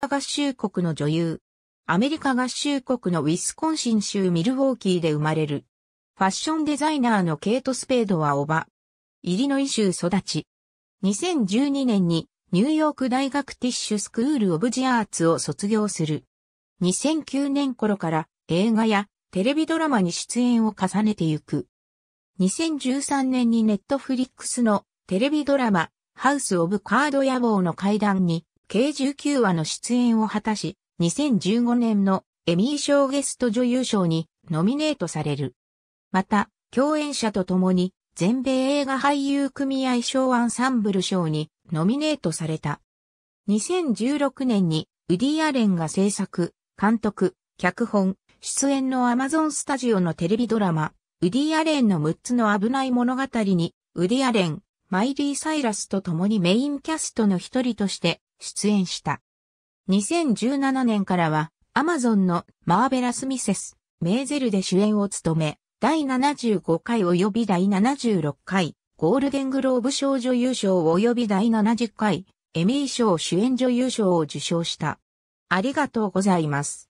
合衆国の女優。アメリカ合衆国のウィスコンシン州ミルウォーキーで生まれる。ファッションデザイナーのケイト・スペードはおば。イリノイ州育ち。2012年にニューヨーク大学ティッシュスクール・オブ・ジアーツを卒業する。2009年頃から映画やテレビドラマに出演を重ねてゆく。2013年にネットフリックスのテレビドラマハウス・オブ・カード野望の階段に計19話の出演を果たし、2015年のエミー賞ゲスト女優賞にノミネートされる。また、共演者と共に全米映画俳優組合賞アンサンブル賞にノミネートされた。2016年にウディ・アレンが制作、監督、脚本、出演のアマゾンスタジオのテレビドラマ、ウディ・アレンの6つの危ない物語に、ウディ・アレン、マイリー・サイラスと共にメインキャストの一人として出演した。2017年からは、アマゾンのマーベラス・ミセス、メーゼルで主演を務め、第75回及び第76回、ゴールデングローブ賞女優賞及び第70回、エミー賞主演女優賞を受賞した。ありがとうございます。